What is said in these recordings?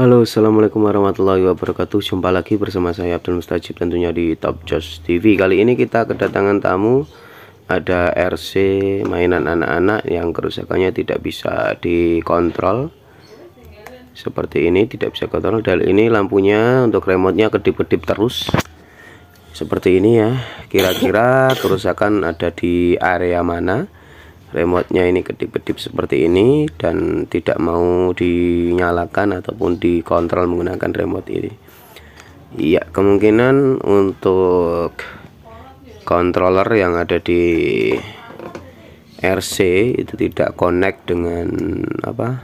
Halo assalamualaikum warahmatullahi wabarakatuh Jumpa lagi bersama saya Abdul Mustajib tentunya di Top Josh TV Kali ini kita kedatangan tamu Ada RC mainan anak-anak yang kerusakannya tidak bisa dikontrol Seperti ini tidak bisa kontrol Dan ini lampunya untuk remote-nya kedip-kedip terus Seperti ini ya Kira-kira kerusakan ada di area mana remote-nya ini kedip-kedip seperti ini dan tidak mau dinyalakan ataupun dikontrol menggunakan remote ini iya kemungkinan untuk controller yang ada di RC itu tidak connect dengan apa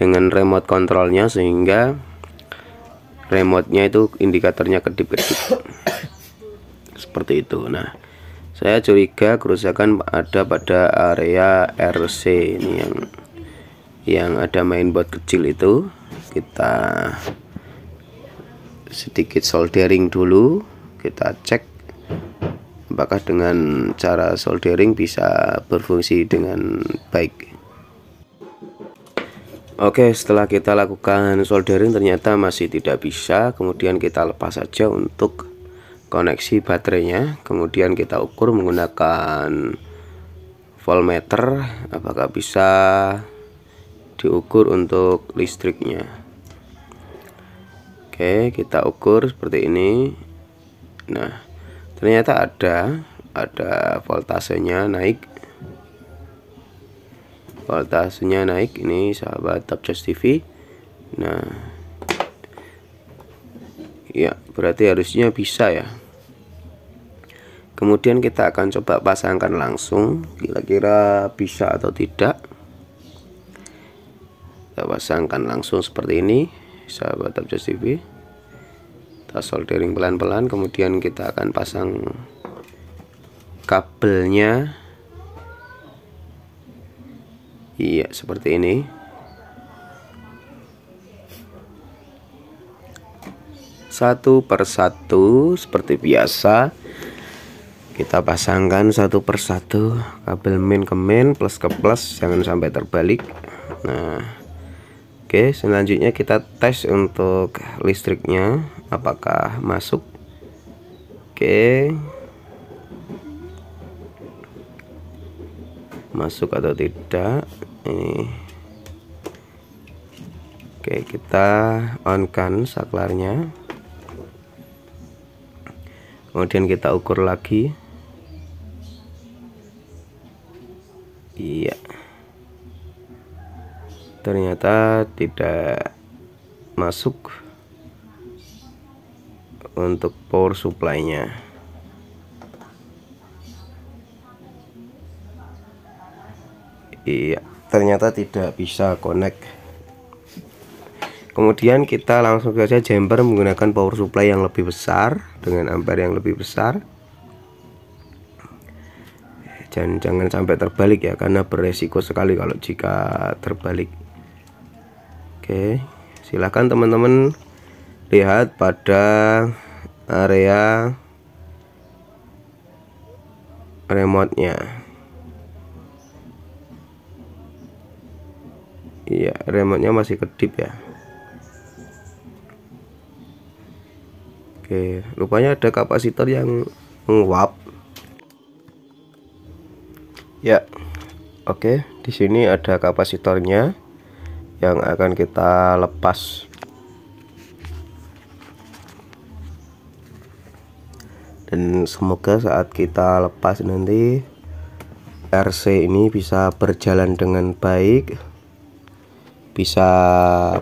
dengan remote kontrolnya sehingga remote-nya itu indikatornya kedip-kedip seperti itu nah saya curiga kerusakan ada pada area RC ini yang yang ada mainboard kecil itu kita sedikit soldering dulu kita cek apakah dengan cara soldering bisa berfungsi dengan baik Oke setelah kita lakukan soldering ternyata masih tidak bisa kemudian kita lepas saja untuk koneksi baterainya kemudian kita ukur menggunakan voltmeter apakah bisa diukur untuk listriknya oke kita ukur seperti ini nah ternyata ada ada voltasenya naik voltasenya naik ini sahabat Tapcas TV nah ya berarti harusnya bisa ya kemudian kita akan coba pasangkan langsung kira-kira bisa atau tidak kita pasangkan langsung seperti ini sahabat Abjas TV kita soldering pelan-pelan kemudian kita akan pasang kabelnya iya seperti ini satu persatu seperti biasa kita pasangkan satu persatu kabel min ke min plus ke plus jangan sampai terbalik nah oke selanjutnya kita tes untuk listriknya apakah masuk oke masuk atau tidak oke kita on kan saklarnya kemudian kita ukur lagi ternyata tidak masuk untuk power supply-nya iya ternyata tidak bisa connect kemudian kita langsung saja jumper menggunakan power supply yang lebih besar dengan ampere yang lebih besar dan jangan sampai terbalik ya karena beresiko sekali kalau jika terbalik Oke silakan teman-teman lihat pada area remote nya iya remote nya masih kedip ya Oke, rupanya ada kapasitor yang menguap. Ya. Oke, di sini ada kapasitornya yang akan kita lepas dan semoga saat kita lepas nanti RC ini bisa berjalan dengan baik bisa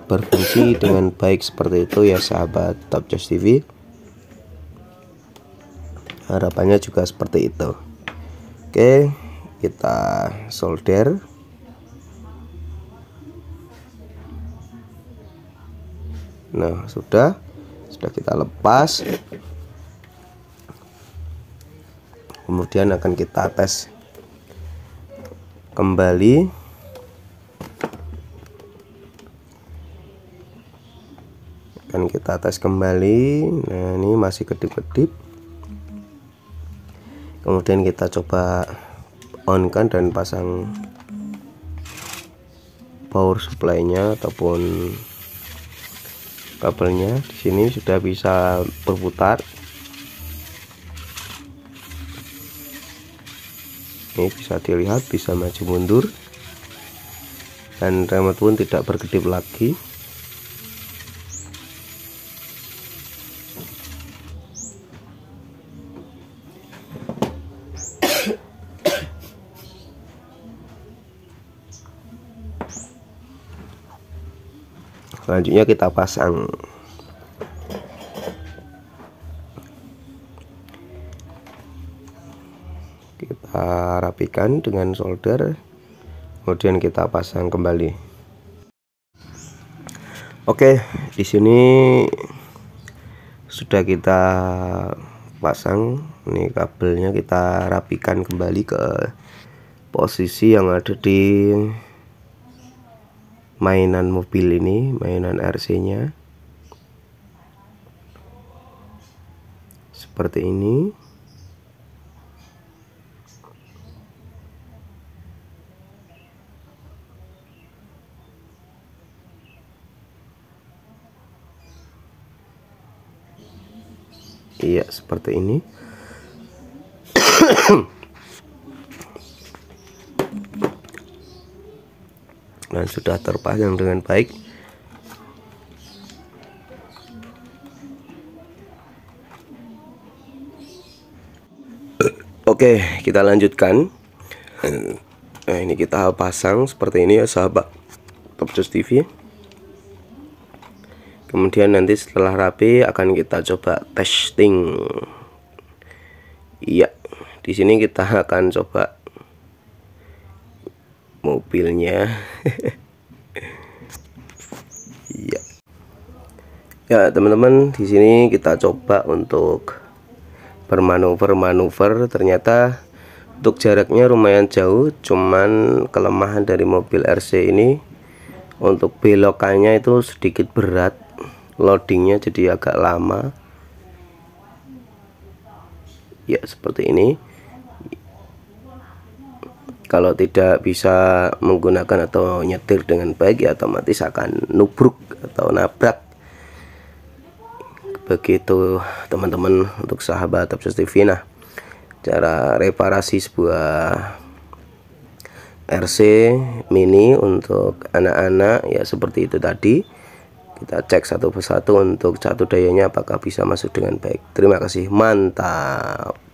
berfungsi dengan baik seperti itu ya sahabat Top Just TV harapannya juga seperti itu oke kita solder nah sudah sudah kita lepas kemudian akan kita tes kembali akan kita tes kembali nah ini masih kedip-kedip kemudian kita coba on kan dan pasang power supply nya ataupun kabelnya di sini sudah bisa berputar ini bisa dilihat bisa maju mundur dan remote pun tidak berkedip lagi selanjutnya kita pasang kita rapikan dengan solder kemudian kita pasang kembali oke di sini sudah kita pasang ini kabelnya kita rapikan kembali ke posisi yang ada di mainan mobil ini mainan RC nya seperti ini Iya seperti ini dan sudah terpasang dengan baik Oke kita lanjutkan Nah ini kita pasang seperti ini ya sahabat Top Just TV Kemudian nanti setelah rapi akan kita coba testing Iya di sini kita akan coba mobilnya iya ya teman-teman di sini kita coba untuk bermanuver-manuver ternyata untuk jaraknya lumayan jauh cuman kelemahan dari mobil RC ini untuk belokannya itu sedikit berat loadingnya jadi agak lama ya seperti ini kalau tidak bisa menggunakan atau nyetir dengan baik ya otomatis akan nubruk atau nabrak begitu teman-teman untuk sahabat atau TV nah cara reparasi sebuah RC mini untuk anak-anak ya seperti itu tadi kita cek satu persatu untuk satu dayanya apakah bisa masuk dengan baik terima kasih mantap